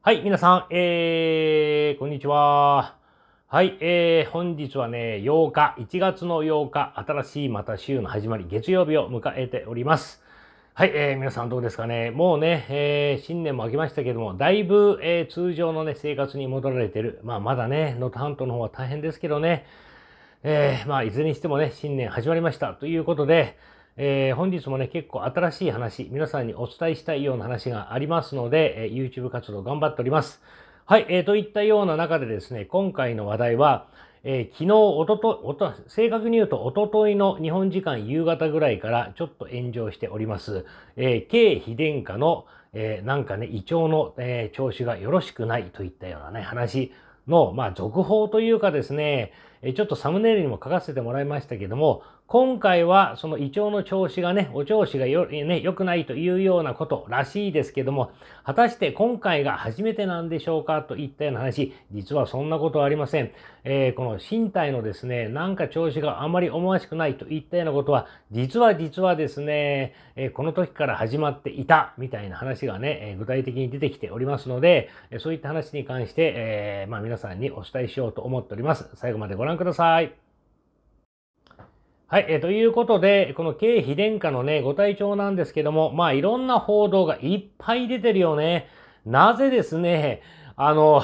はい、皆さん、えー、こんにちは。はい、えー、本日はね、8日、1月の8日、新しいまた週の始まり、月曜日を迎えております。はい、えー、皆さんどうですかね。もうね、えー、新年も明けましたけども、だいぶ、えー、通常のね、生活に戻られてる。まあ、まだね、トハントの方は大変ですけどね、えー、まあ、いずれにしてもね、新年始まりました。ということで、えー、本日もね、結構新しい話、皆さんにお伝えしたいような話がありますので、えー、YouTube 活動頑張っております。はい、えー、といったような中でですね、今回の話題は、えー、昨日、おととおと、正確に言うと、おとといの日本時間夕方ぐらいからちょっと炎上しております、えー、慶妃殿下の、えー、なんかね、胃腸の、えー、調子がよろしくないといったようなね、話の、まあ、続報というかですね、えちょっとサムネイルにも書かせてもらいましたけども、今回はその胃腸の調子がね、お調子がよ、ね、良くないというようなことらしいですけども、果たして今回が初めてなんでしょうかといったような話、実はそんなことはありません。えー、この身体のですね、なんか調子があまり思わしくないといったようなことは、実は実はですね、えー、この時から始まっていたみたいな話がね、え具体的に出てきておりますので、そういった話に関して、えまあ、皆さんにお伝えしようと思っております。最後までご覧ください。はい、えー、ということで、この経費殿下のね、ご体調なんですけども、まあいろんな報道がいっぱい出てるよね。なぜですね、あの、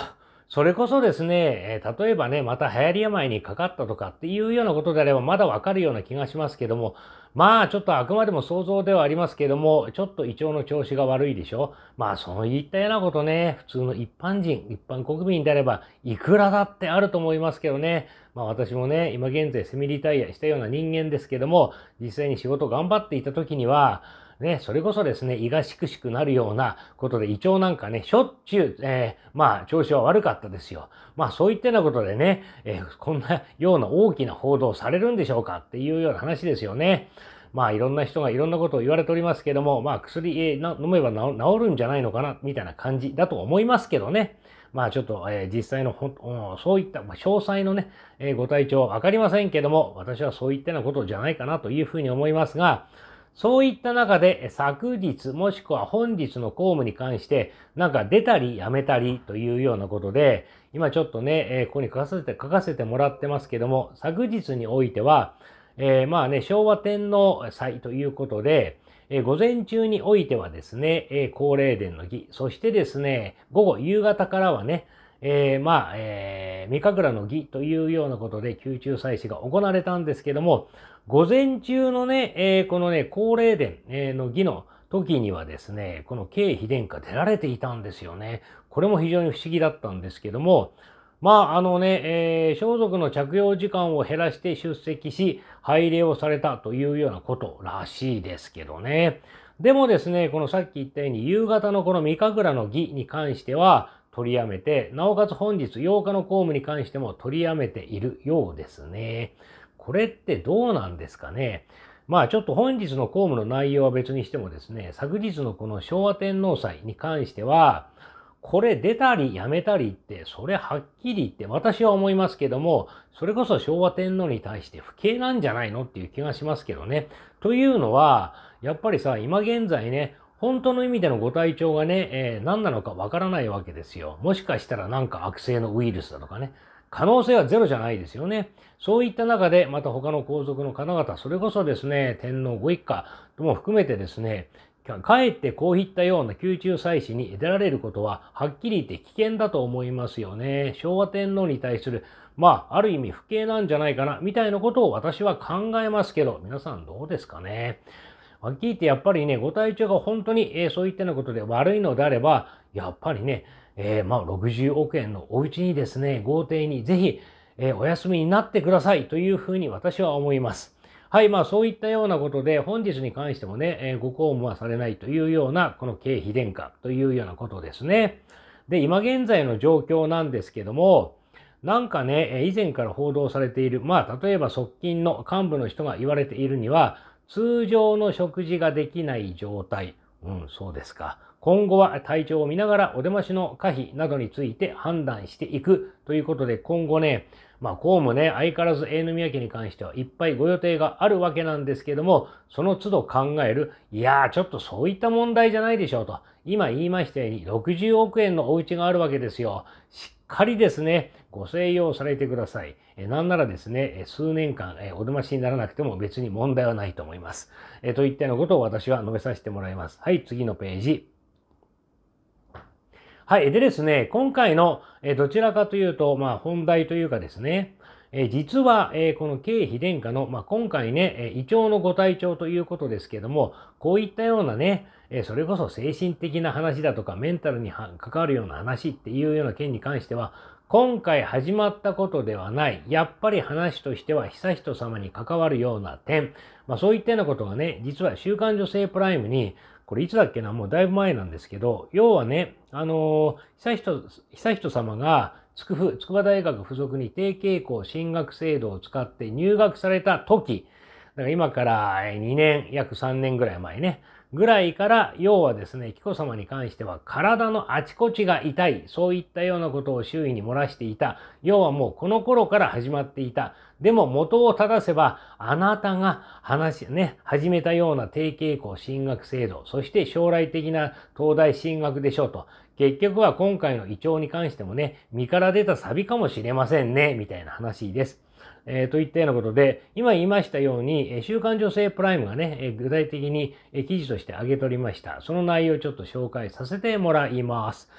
それこそですね、え例えばね、また流行り病にかかったとかっていうようなことであればまだわかるような気がしますけども、まあちょっとあくまでも想像ではありますけども、ちょっと胃腸の調子が悪いでしょまあそういったようなことね、普通の一般人、一般国民であれば、いくらだってあると思いますけどね。まあ私もね、今現在セミリタイアしたような人間ですけども、実際に仕事頑張っていた時には、ね、それこそですね、胃がしくしくなるようなことで、胃腸なんかね、しょっちゅう、えー、まあ、調子は悪かったですよ。まあ、そういったようなことでね、えー、こんなような大きな報道されるんでしょうかっていうような話ですよね。まあいろんな人がいろんなことを言われておりますけども、まあ薬、えー、飲めば治るんじゃないのかな、みたいな感じだと思いますけどね。まあちょっと、えー、実際のほ、うん、そういった、まあ、詳細のね、えー、ご体調わかりませんけども、私はそういったようなことじゃないかなというふうに思いますが、そういった中で昨日もしくは本日の公務に関してなんか出たりやめたりというようなことで今ちょっとね、ここに書かせて書かせてもらってますけども昨日においては、えー、まあね昭和天皇祭ということで、え午前中においてはですね、えー、高齢殿の儀そしてですね午後夕方からはねえー、まあ、えー、三神楽の儀というようなことで宮中祭祀が行われたんですけども、午前中のね、えー、このね、高齢殿、の儀の時にはですね、この慶妃殿下出られていたんですよね。これも非常に不思議だったんですけども、まあ、あのね、えー、装束の着用時間を減らして出席し、拝礼をされたというようなことらしいですけどね。でもですね、このさっき言ったように、夕方のこの三神楽の儀に関しては、取りやめて、なおかつ本日8日の公務に関しても取りやめているようですね。これってどうなんですかね。まあちょっと本日の公務の内容は別にしてもですね、昨日のこの昭和天皇祭に関しては、これ出たりやめたりって、それはっきり言って私は思いますけども、それこそ昭和天皇に対して不敬なんじゃないのっていう気がしますけどね。というのは、やっぱりさ、今現在ね、本当の意味でのご体調がね、えー、何なのかわからないわけですよ。もしかしたらなんか悪性のウイルスだとかね。可能性はゼロじゃないですよね。そういった中で、また他の皇族の方々、それこそですね、天皇ご一家とも含めてですね、かえってこういったような宮中祭祀に出られることは、はっきり言って危険だと思いますよね。昭和天皇に対する、まあ、ある意味不敬なんじゃないかな、みたいなことを私は考えますけど、皆さんどうですかね。まっきてやっぱりね、ご体調が本当に、えー、そういったようなことで悪いのであれば、やっぱりね、えー、まあ、60億円のお家にですね、豪邸にぜひ、えー、お休みになってくださいというふうに私は思います。はい、まあそういったようなことで、本日に関してもね、えご公務はされないというような、この経費殿下というようなことですね。で、今現在の状況なんですけども、なんかね、以前から報道されている、まあ例えば側近の幹部の人が言われているには、通常の食事ができない状態。うん、そうですか。今後は体調を見ながらお出ましの可否などについて判断していくということで、今後ね、まあ、こうもね、相変わらずの宮家に関してはいっぱいご予定があるわけなんですけども、その都度考える、いやー、ちょっとそういった問題じゃないでしょうと。今言いましたように、60億円のお家があるわけですよ。しっかりですね、ご静養されてください。えなんならですね、数年間、えお出ましにならなくても別に問題はないと思います。えといったようなことを私は述べさせてもらいます。はい、次のページ。はい。でですね、今回の、えどちらかというと、まあ、本題というかですね、え実は、えこの経費殿下の、まあ、今回ね、胃腸のご体調ということですけども、こういったようなね、えそれこそ精神的な話だとか、メンタルに関わるような話っていうような件に関しては、今回始まったことではない、やっぱり話としては悠仁さまに関わるような点、まあそういったようなことがね、実は週刊女性プライムに、これいつだっけな、もうだいぶ前なんですけど、要はね、あのー、悠仁、悠仁さまが、筑波大学附属に定期校進学制度を使って入学された時、だから今から2年、約3年ぐらい前ね、ぐらいから、要はですね、紀子様に関しては体のあちこちが痛い、そういったようなことを周囲に漏らしていた。要はもうこの頃から始まっていた。でも元を正せば、あなたが話、ね、始めたような低傾向進学制度、そして将来的な東大進学でしょうと。結局は今回の胃腸に関してもね、身から出たサビかもしれませんね、みたいな話です。えー、といったようなことで、今言いましたように、週刊女性プライムがね、え具体的に記事として挙げておりました。その内容をちょっと紹介させてもらいます。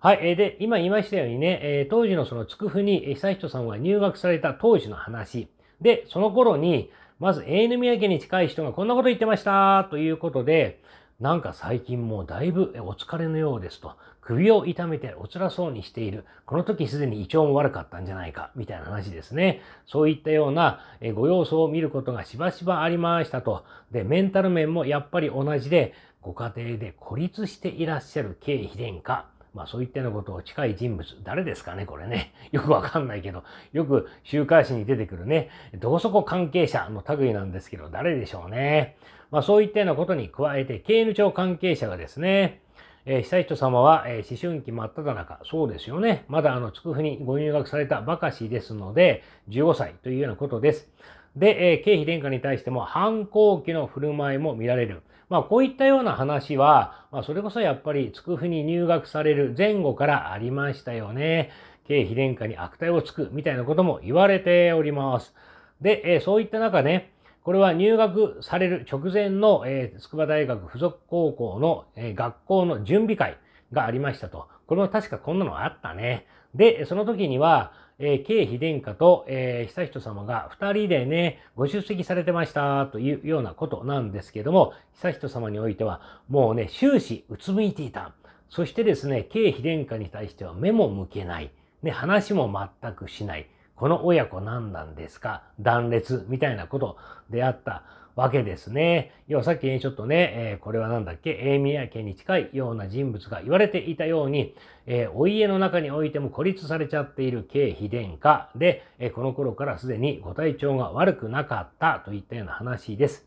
はい。えで、今言いましたようにね、え当時のそのつくふに久人さんが入学された当時の話。で、その頃に、まず、永宮家に近い人がこんなこと言ってました、ということで、なんか最近もうだいぶお疲れのようですと。首を痛めておつらそうにしている。この時すでに胃腸も悪かったんじゃないか、みたいな話ですね。そういったようなご様子を見ることがしばしばありましたと。で、メンタル面もやっぱり同じで、ご家庭で孤立していらっしゃる経費殿下。まあそういったようなことを近い人物、誰ですかね、これね。よくわかんないけど、よく週刊誌に出てくるね、同こ関係者の類なんですけど、誰でしょうね。まあそういったようなことに加えて、刑務長関係者がですね、えー、悠仁さまは、えー、思春期真っ只中、そうですよね。まだあの、つくふにご入学されたばかしですので、15歳というようなことです。で、えー、経費殿下に対しても反抗期の振る舞いも見られる。まあ、こういったような話は、まあ、それこそやっぱり、つくふに入学される前後からありましたよね。経費殿下に悪態をつくみたいなことも言われております。で、えー、そういった中ね、これは入学される直前の、えー、筑波大学附属高校の、えー、学校の準備会がありましたと。これも確かこんなのあったね。で、その時には、えー、慶妃殿下と、えー、悠仁様が2人でね、ご出席されてましたというようなことなんですけども、悠仁様においては、もうね、終始うつむいていた。そしてですね、慶妃殿下に対しては目も向けない。ね、話も全くしない。この親子何なんですか断裂みたいなことであったわけですね。要はさっきちょっとね、えー、これは何だっけ、永宮家に近いような人物が言われていたように、えー、お家の中においても孤立されちゃっている経費殿下で、えー、この頃からすでにご体調が悪くなかったといったような話です。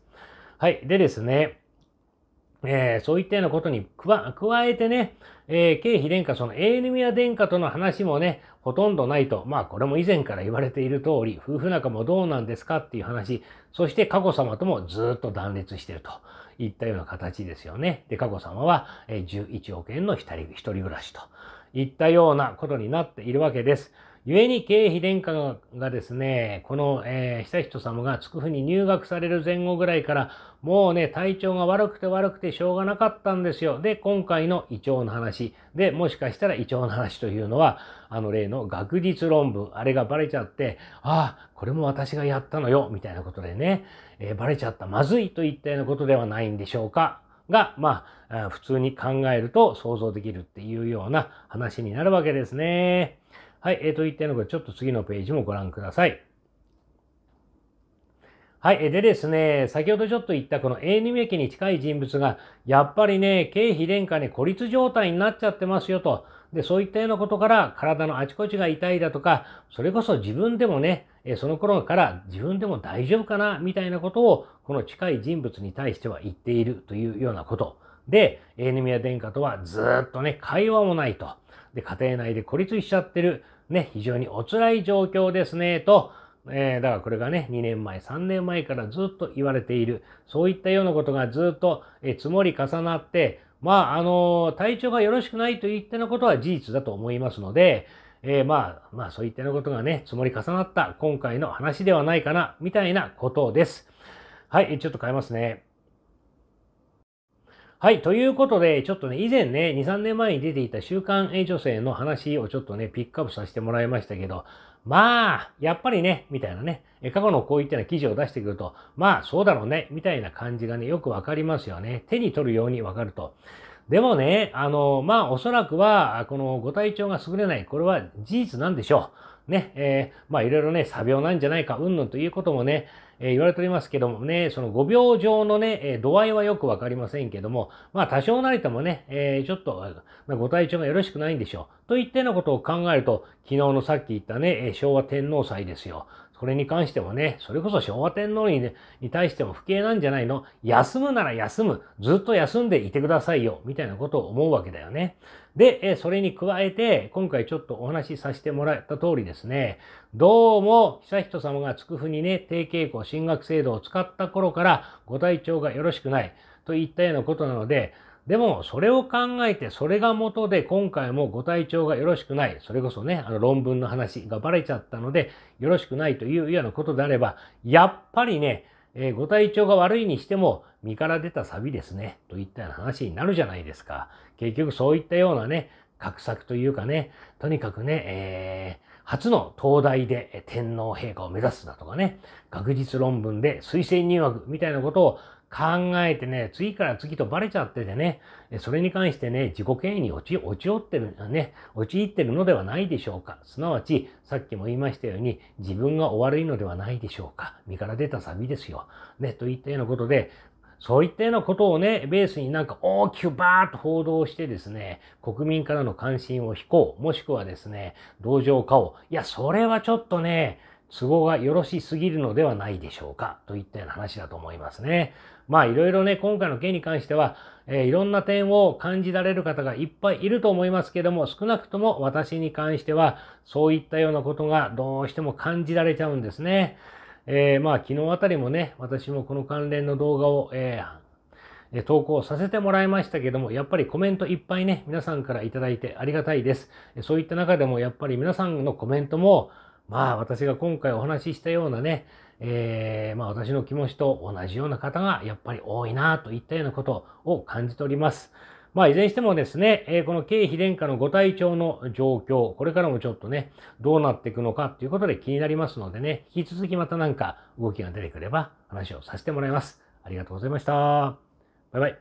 はい。でですね、えー、そういったようなことに加えてね、えー、経費殿下、その永宮殿下との話もね、ほとんどないと、まあこれも以前から言われている通り、夫婦仲もどうなんですかっていう話、そして佳子様ともずっと断裂してるといったような形ですよね。で、佳子様は、え11億円の一人暮らしといったようなことになっているわけです。故に経費殿下がですね、この、えー、悠仁さまが筑府に入学される前後ぐらいから、もうね、体調が悪くて悪くてしょうがなかったんですよ。で、今回の胃腸の話。で、もしかしたら胃腸の話というのは、あの例の学術論文、あれがバレちゃって、ああ、これも私がやったのよ、みたいなことでね、えー、バレちゃった、まずいといったようなことではないんでしょうか。が、まあ、普通に考えると想像できるっていうような話になるわけですね。はい、えー、と言ったのが、ちょっと次のページもご覧ください。はい。でですね、先ほどちょっと言ったこの永仁駅に近い人物が、やっぱりね、経費殿下に孤立状態になっちゃってますよと。で、そういったようなことから、体のあちこちが痛いだとか、それこそ自分でもね、その頃から自分でも大丈夫かな、みたいなことを、この近い人物に対しては言っているというようなこと。で、永ミア殿下とはずっとね、会話もないと。で、家庭内で孤立しちゃってる、ね、非常にお辛い状況ですね、と、えー、だからこれがね、2年前、3年前からずっと言われている、そういったようなことがずっと、えー、積もり重なって、まあ、あのー、体調がよろしくないといったようなことは事実だと思いますので、えー、まあ、まあ、そういったようなことがね、積もり重なった今回の話ではないかな、みたいなことです。はい、ちょっと変えますね。はい。ということで、ちょっとね、以前ね、2、3年前に出ていた週刊女性の話をちょっとね、ピックアップさせてもらいましたけど、まあ、やっぱりね、みたいなね、過去のこういったような記事を出してくると、まあ、そうだろうね、みたいな感じがね、よくわかりますよね。手に取るようにわかると。でもね、あの、まあ、おそらくは、このご体調が優れない、これは事実なんでしょう。ね、えー、まあ、いろいろね、作病なんじゃないか、うんぬんということもね、え言われておりますけどもね、その5秒上のね、え度合いはよくわかりませんけども、まあ多少なりともね、えちょっと、まご体調がよろしくないんでしょう。といったようなことを考えると、昨日のさっき言ったね、昭和天皇祭ですよ。これに関してもね、それこそ昭和天皇に,、ね、に対しても不敬なんじゃないの休むなら休む。ずっと休んでいてくださいよ。みたいなことを思うわけだよね。で、それに加えて、今回ちょっとお話しさせてもらった通りですね、どうも、悠仁様が筑ふにね、低傾向進学制度を使った頃から、ご体調がよろしくない。といったようなことなので、でも、それを考えて、それが元で、今回もご体調がよろしくない、それこそね、あの論文の話がバレちゃったので、よろしくないというようなことであれば、やっぱりね、えー、ご体調が悪いにしても、身から出たサビですね、といったような話になるじゃないですか。結局そういったようなね、格策というかね、とにかくね、えー、初の東大で天皇陛下を目指すだとかね、学術論文で推薦入学みたいなことを考えてね、次から次とバレちゃっててね、それに関してね、自己嫌悪に落落ち、ちおってる、ね、陥ってるのではないでしょうか。すなわち、さっきも言いましたように、自分がお悪いのではないでしょうか。身から出たサビですよ。ね、といったようなことで、そういったようなことをね、ベースになんか大きくバーッと報道してですね、国民からの関心を引こう、もしくはですね、同情化を、いや、それはちょっとね、都合がよろしすぎるのではないでしょうか、といったような話だと思いますね。まあいろいろね、今回の件に関しては、えー、いろんな点を感じられる方がいっぱいいると思いますけども、少なくとも私に関しては、そういったようなことがどうしても感じられちゃうんですね。えー、まあ昨日あたりもね、私もこの関連の動画を、えー投稿させてもらいましたけども、やっぱりコメントいっぱいね、皆さんからいただいてありがたいです。そういった中でもやっぱり皆さんのコメントも、まあ私が今回お話ししたようなね、えー、まあ、私の気持ちと同じような方がやっぱり多いなといったようなことを感じております。まあ、いずれにしてもですね、えこの経費殿下のご体調の状況、これからもちょっとね、どうなっていくのかということで気になりますのでね、引き続きまたなんか動きが出てくれば話をさせてもらいます。ありがとうございました。バイバイ。